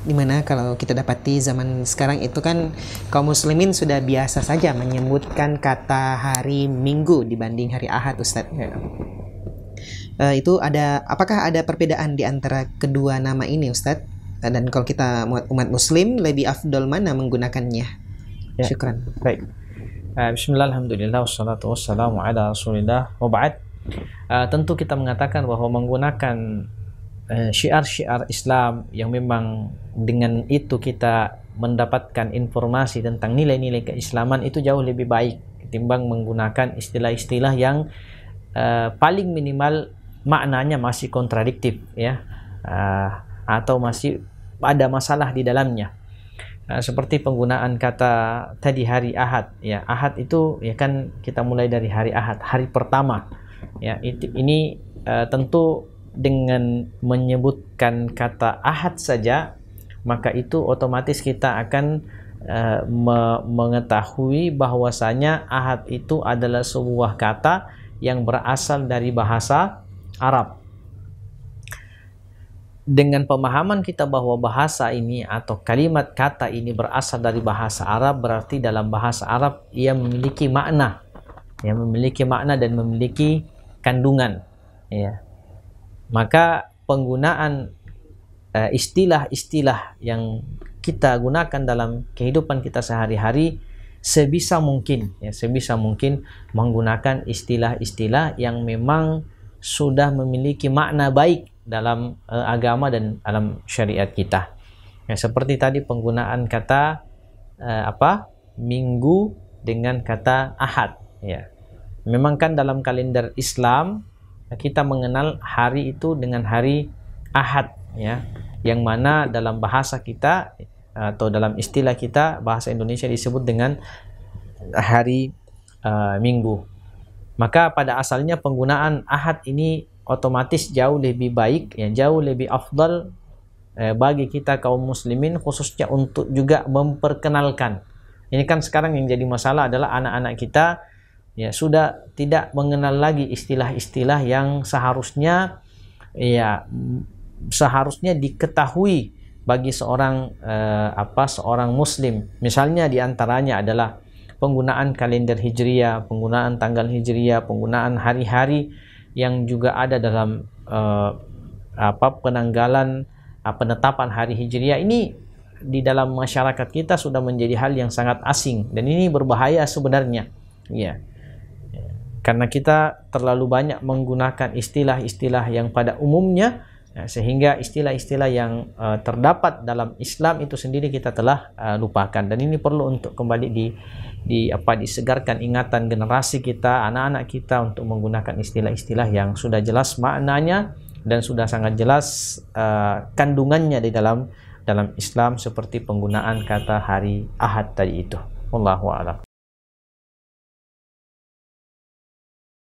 dimana kalau kita dapati zaman sekarang itu kan kaum muslimin sudah biasa saja menyebutkan kata hari minggu dibanding hari ahad Ustadz ya. uh, itu ada apakah ada perbedaan di antara kedua nama ini Ustadz eh, dan kalau kita umat muslim lebih afdol mana menggunakannya ya. syukran baik uh, Bismillah Alhamdulillah wassalatu wassalamu ala rasulillah wa ba'd uh, tentu kita mengatakan bahwa menggunakan Eh, syiar-syiar Islam yang memang dengan itu kita mendapatkan informasi tentang nilai-nilai keislaman itu jauh lebih baik ketimbang menggunakan istilah-istilah yang uh, paling minimal maknanya masih kontradiktif ya uh, atau masih ada masalah di dalamnya uh, seperti penggunaan kata tadi hari Ahad ya Ahad itu ya kan kita mulai dari hari Ahad hari pertama ya ini uh, tentu dengan menyebutkan kata ahad saja maka itu otomatis kita akan uh, me mengetahui bahwasanya ahad itu adalah sebuah kata yang berasal dari bahasa Arab. Dengan pemahaman kita bahwa bahasa ini atau kalimat kata ini berasal dari bahasa Arab berarti dalam bahasa Arab ia memiliki makna. ia memiliki makna dan memiliki kandungan. Ya, maka penggunaan eh, istilah-istilah yang kita gunakan dalam kehidupan kita sehari-hari sebisa mungkin ya sebisa mungkin menggunakan istilah-istilah yang memang sudah memiliki makna baik dalam uh, agama dan dalam syariat kita. Ya, seperti tadi penggunaan kata uh, apa? minggu dengan kata ahad ya. Memang kan dalam kalender Islam kita mengenal hari itu dengan hari Ahad ya yang mana dalam bahasa kita atau dalam istilah kita bahasa Indonesia disebut dengan hari uh, Minggu. Maka pada asalnya penggunaan Ahad ini otomatis jauh lebih baik ya jauh lebih afdal eh, bagi kita kaum muslimin khususnya untuk juga memperkenalkan. Ini kan sekarang yang jadi masalah adalah anak-anak kita ya sudah tidak mengenal lagi istilah-istilah yang seharusnya ya seharusnya diketahui bagi seorang eh, apa seorang muslim misalnya diantaranya adalah penggunaan kalender hijriah penggunaan tanggal hijriah penggunaan hari-hari yang juga ada dalam eh, apa penanggalan eh, penetapan hari hijriah ini di dalam masyarakat kita sudah menjadi hal yang sangat asing dan ini berbahaya sebenarnya ya karena kita terlalu banyak menggunakan istilah-istilah yang pada umumnya eh, sehingga istilah-istilah yang uh, terdapat dalam Islam itu sendiri kita telah uh, lupakan dan ini perlu untuk kembali di di apa disegarkan ingatan generasi kita anak-anak kita untuk menggunakan istilah-istilah yang sudah jelas maknanya dan sudah sangat jelas uh, kandungannya di dalam dalam Islam seperti penggunaan kata hari Ahad tadi itu. Wallahu a'lam.